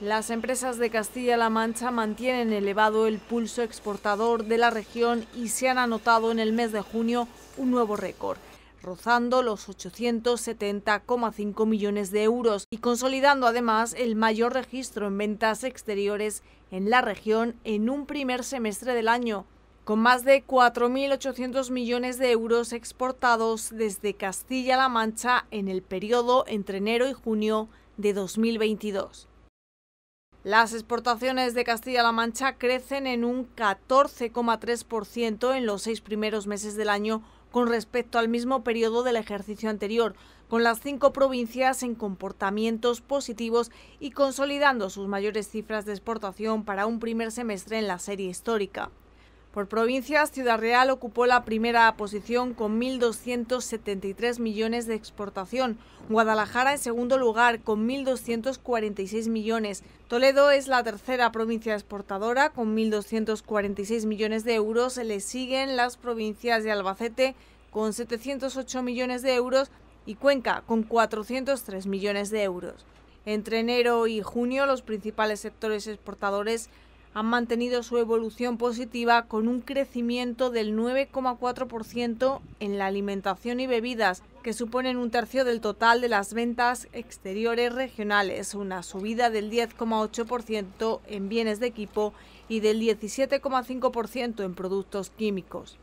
Las empresas de Castilla-La Mancha mantienen elevado el pulso exportador de la región y se han anotado en el mes de junio un nuevo récord, rozando los 870,5 millones de euros y consolidando además el mayor registro en ventas exteriores en la región en un primer semestre del año, con más de 4.800 millones de euros exportados desde Castilla-La Mancha en el periodo entre enero y junio de 2022. Las exportaciones de Castilla-La Mancha crecen en un 14,3% en los seis primeros meses del año con respecto al mismo periodo del ejercicio anterior, con las cinco provincias en comportamientos positivos y consolidando sus mayores cifras de exportación para un primer semestre en la serie histórica. Por provincias, Ciudad Real ocupó la primera posición con 1.273 millones de exportación, Guadalajara en segundo lugar con 1.246 millones, Toledo es la tercera provincia exportadora con 1.246 millones de euros, le siguen las provincias de Albacete con 708 millones de euros y Cuenca con 403 millones de euros. Entre enero y junio los principales sectores exportadores han mantenido su evolución positiva con un crecimiento del 9,4% en la alimentación y bebidas, que suponen un tercio del total de las ventas exteriores regionales, una subida del 10,8% en bienes de equipo y del 17,5% en productos químicos.